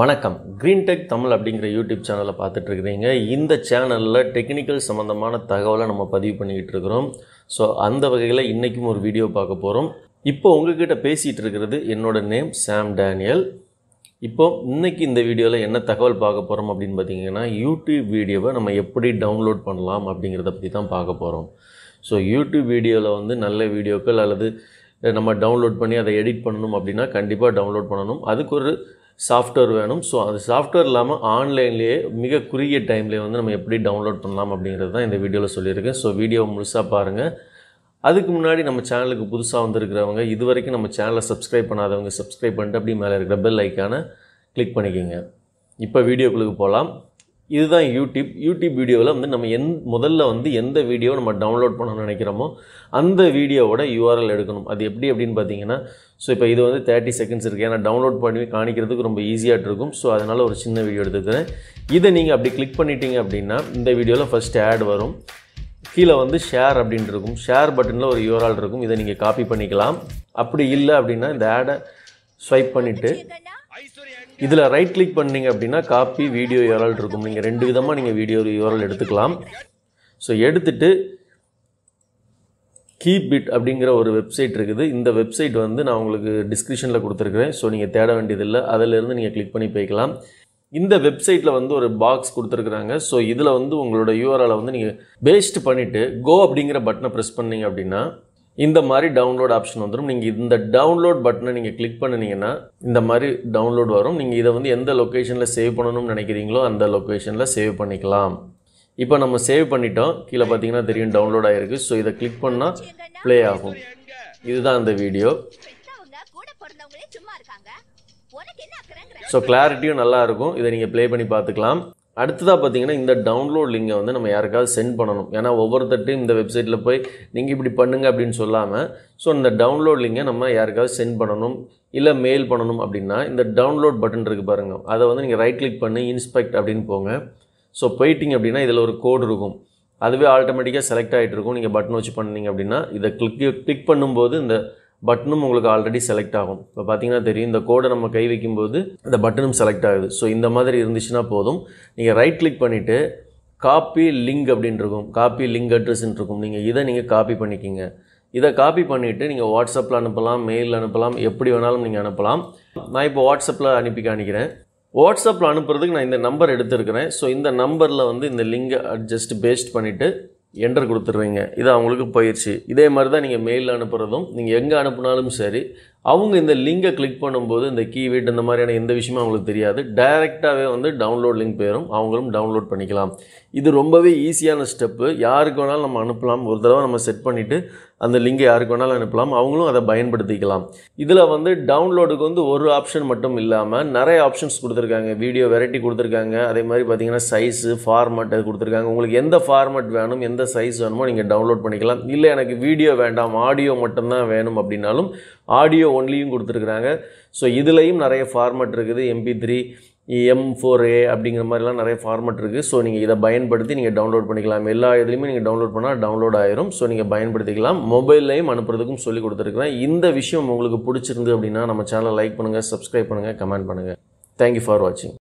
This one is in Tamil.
வணக்கம் க்ரீன் டெக் தமிழ் அப்படிங்கிற யூடியூப் சேனலை பார்த்துட்ருக்குறீங்க இந்த சேனலில் டெக்னிக்கல் சம்மந்தமான தகவலை நம்ம பதிவு பண்ணிக்கிட்டு இருக்கிறோம் ஸோ அந்த வகையில் இன்றைக்கும் ஒரு வீடியோ பார்க்க போகிறோம் இப்போ உங்ககிட்ட பேசிகிட்டு இருக்கிறது என்னோடய நேம் சாம் டேனியல் இப்போ இன்றைக்கி இந்த வீடியோவில் என்ன தகவல் பார்க்க போகிறோம் அப்படின்னு பார்த்தீங்கன்னா யூடியூப் வீடியோவை நம்ம எப்படி டவுன்லோட் பண்ணலாம் அப்படிங்கிறத பற்றி தான் பார்க்க போகிறோம் ஸோ யூடியூப் வீடியோவில் வந்து நல்ல வீடியோக்கள் அல்லது நம்ம டவுன்லோட் பண்ணி அதை எடிட் பண்ணணும் அப்படின்னா கண்டிப்பாக டவுன்லோட் பண்ணணும் அதுக்கு ஒரு சாஃப்ட்வேர் வேணும் ஸோ அது சாஃப்ட்வேர் இல்லாமல் ஆன்லைன்லேயே மிக குறுகிய டைம்லேயே வந்து நம்ம எப்படி டவுன்லோட் பண்ணலாம் அப்படிங்கிறது தான் இந்த வீடியோவில் சொல்லியிருக்கேன் ஸோ வீடியோ முழுசாக பாருங்கள் அதுக்கு முன்னாடி நம்ம சேனலுக்கு புதுசாக வந்திருக்கிறவங்க இது வரைக்கும் நம்ம சேனலை சப்ஸ்கிரைப் பண்ணாதவங்க சப்ஸ்கிரைப் பண்ணிட்டு அப்படி மேலே இருக்கிற பெல் ஐக்கானை கிளிக் பண்ணிக்கோங்க இப்போ வீடியோக்களுக்கு போகலாம் இதுதான் யூடியூப் யூடியூப் வீடியோவில் வந்து நம்ம எந் முதல்ல வந்து எந்த வீடியோ நம்ம டவுன்லோட் பண்ணணும்னு நினைக்கிறோமோ அந்த வீடியோவோட யூஆர்எல் எடுக்கணும் அது எப்படி அப்படின்னு பார்த்தீங்கன்னா ஸோ இப்போ இது வந்து தேர்ட்டி செகண்ட்ஸ் இருக்குது ஏன்னா டவுன்லோட் பண்ணி காணிக்கிறதுக்கு ரொம்ப ஈஸியாக இருக்கும் ஸோ அதனால் ஒரு சின்ன வீடியோ எடுத்துக்கிறேன் இதை நீங்கள் அப்படி கிளிக் பண்ணிட்டீங்க அப்படின்னா இந்த வீடியோவில் ஃபஸ்ட் ஆட் வரும் கீழே வந்து ஷேர் அப்படின்ட்டு இருக்கும் ஷேர் பட்டனில் ஒரு யூஆர்எல் இருக்கும் இதை நீங்கள் காப்பி பண்ணிக்கலாம் அப்படி இல்லை அப்படின்னா இந்த ஆடை ஸ்வைப் பண்ணிவிட்டு இதில் ரைட் கிளிக் பண்ணிங்க அப்படின்னா காப்பி வீடியோ யூரல் இருக்கும் நீங்கள் ரெண்டு விதமாக நீங்கள் வீடியோ யூரல் எடுத்துக்கலாம் ஸோ எடுத்துட்டு கீப் பிட் அப்படிங்கிற ஒரு வெப்சைட் இருக்குது இந்த வெப்சைட் வந்து நான் உங்களுக்கு டிஸ்கிரிப்ஷனில் கொடுத்துருக்குறேன் ஸோ நீங்கள் தேட வேண்டியதில்லை அதிலேருந்து நீங்கள் கிளிக் பண்ணி போய்க்கலாம் இந்த வெப்சைட்டில் வந்து ஒரு பாக்ஸ் கொடுத்துருக்குறாங்க ஸோ இதில் வந்து உங்களோட யூஆர்எலை வந்து நீங்கள் பேஸ்ட் பண்ணிவிட்டு கோ அப்படிங்கிற பட்டனை ப்ரெஸ் பண்ணிங்க அப்படின்னா இந்த மாதிரி டவுன்லோட் ஆப்ஷன் வந்துடும் நீங்கள் இந்த டவுன்லோட் பட்டனை நீங்கள் கிளிக் பண்ணினீங்கன்னா இந்த மாதிரி டவுன்லோட் வரும் நீங்கள் இதை வந்து எந்த லொக்கேஷனில் சேவ் பண்ணணும்னு நினைக்கிறீங்களோ அந்த லொக்கேஷனில் சேவ் பண்ணிக்கலாம் இப்போ நம்ம சேவ் பண்ணிட்டோம் கீழே பார்த்தீங்கன்னா தெரியும் டவுன்லோட் ஆகிருக்கு ஸோ இதை கிளிக் பண்ணால் ப்ளே ஆகும் இதுதான் அந்த வீடியோ ஸோ கிளாரிட்டியும் நல்லாயிருக்கும் இதை நீங்கள் ப்ளே பண்ணி பார்த்துக்கலாம் அடுத்ததாக பார்த்தீங்கன்னா இந்த டவுன்லோட் லிங்கை வந்து நம்ம யாருக்காவது சென்ட் பண்ணணும் ஏன்னா ஒவ்வொருத்தட்டையும் இந்த வெப்சைட்டில் போய் நீங்கள் இப்படி பண்ணுங்கள் அப்படின்னு சொல்லாமல் ஸோ இந்த டவுன்லோட் லிங்கை நம்ம யாருக்காவது சென்ட் பண்ணணும் இல்லை மெயில் பண்ணணும் அப்படின்னா இந்த டவுன்லோட் பட்டன் இருக்குது பாருங்கள் அதை வந்து நீங்கள் ரைட் கிளிக் பண்ணி இன்ஸ்பெக்ட் அப்படின்னு போங்க ஸோ போயிட்டிங்க அப்படின்னா இதில் ஒரு கோடு இருக்கும் அதுவே ஆட்டோமேட்டிக்காக செலக்ட் ஆகிட்டு இருக்கும் நீங்கள் பட்டன் வச்சு பண்ணீங்க அப்படின்னா இதை கிளிக் கிளிக் பண்ணும்போது இந்த பட்டனும் உங்களுக்கு ஆல்ரெடி செலக்ட் ஆகும் இப்போ பார்த்தீங்கன்னா தெரியும் இந்த கோடை நம்ம கை வைக்கும்போது இந்த பட்டனும் செலக்ட் ஆகுது ஸோ இந்த மாதிரி இருந்துச்சுன்னா போதும் நீங்கள் ரைட் கிளிக் பண்ணிவிட்டு காப்பி லிங்க் அப்படின்னு இருக்கும் காப்பி லிங்க் அட்ரஸ்ன்னு இருக்கும் நீங்கள் இதை நீங்கள் காப்பி பண்ணிக்கிங்க இதை காப்பி பண்ணிவிட்டு நீங்கள் வாட்ஸ்அப்பில் அனுப்பலாம் மெயில் அனுப்பலாம் எப்படி வேணாலும் நீங்கள் அனுப்பலாம் நான் இப்போ வாட்ஸ்அப்பில் அனுப்பி காணிக்கிறேன் வாட்ஸ்அப்பில் அனுப்புறதுக்கு நான் இந்த நம்பர் எடுத்துருக்கிறேன் ஸோ இந்த நம்பரில் வந்து இந்த லிங்கை அட்ஜஸ்ட் பேஸ்ட் பண்ணிவிட்டு என்டர் கொடுத்துருவீங்க இது அவங்களுக்கு பயிற்சி இதே மாதிரி தான் நீங்கள் மெயிலில் அனுப்புகிறதும் நீங்கள் எங்கே அனுப்புனாலும் சரி அவங்க இந்த லிங்கை கிளிக் பண்ணும்போது இந்த கீவேட் இந்த மாதிரியான எந்த விஷயமும் அவங்களுக்கு தெரியாது டைரெக்டாகவே வந்து டவுன்லோட் லிங்க் போயிடும் அவங்களும் டவுன்லோட் பண்ணிக்கலாம் இது ரொம்பவே ஈஸியான ஸ்டெப்பு யாருக்கு வேணாலும் நம்ம அனுப்பலாம் ஒரு தடவை நம்ம செட் பண்ணிவிட்டு அந்த லிங்கை யாருக்கு வேணாலும் அனுப்பலாம் அவங்களும் அதை பயன்படுத்திக்கலாம் இதில் வந்து டவுன்லோடுக்கு வந்து ஒரு ஆப்ஷன் மட்டும் இல்லாமல் நிறைய ஆப்ஷன்ஸ் கொடுத்துருக்காங்க வீடியோ வெரைட்டி கொடுத்துருக்காங்க அதே மாதிரி பார்த்தீங்கன்னா சைஸு ஃபார்மேட் அது கொடுத்துருக்காங்க உங்களுக்கு எந்த ஃபார்மேட் வேணும் எந்த சைஸ் வேணுமோ நீங்கள் டவுன்லோட் பண்ணிக்கலாம் இல்லை எனக்கு வீடியோ வேண்டாம் ஆடியோ மட்டும்தான் வேணும் அப்படின்னாலும் ஆடியோ ஒன்லியும் கொடுத்துருக்குறாங்க ஸோ இதுலேயும் நிறைய ஃபார்மெட் இருக்குது MP three M four A அப்படிங்கிற மாதிரிலாம் நிறைய ஃபார்மெட் இருக்குது ஸோ நீங்கள் இதை பயன்படுத்தி நீங்கள் டவுன்லோட் பண்ணிக்கலாம் எல்லா இதுலேயுமே நீங்கள் டவுன்லோட் பண்ணால் டவுன்லோட் ஆயிரும் ஸோ நீங்கள் பயன்படுத்திக்கலாம் மொபைல்லையும் அனுப்புறதுக்கும் சொல்லி கொடுத்துருக்குறேன் இந்த விஷயம் உங்களுக்கு பிடிச்சிருந்து அப்படின்னா நம்ம சேனலை லைக் பண்ணுங்கள் சப்ஸ்கிரைப் பண்ணுங்கள் கமெண்ட் பண்ணுங்கள் தேங்க்யூ ஃபார் வாட்சிங்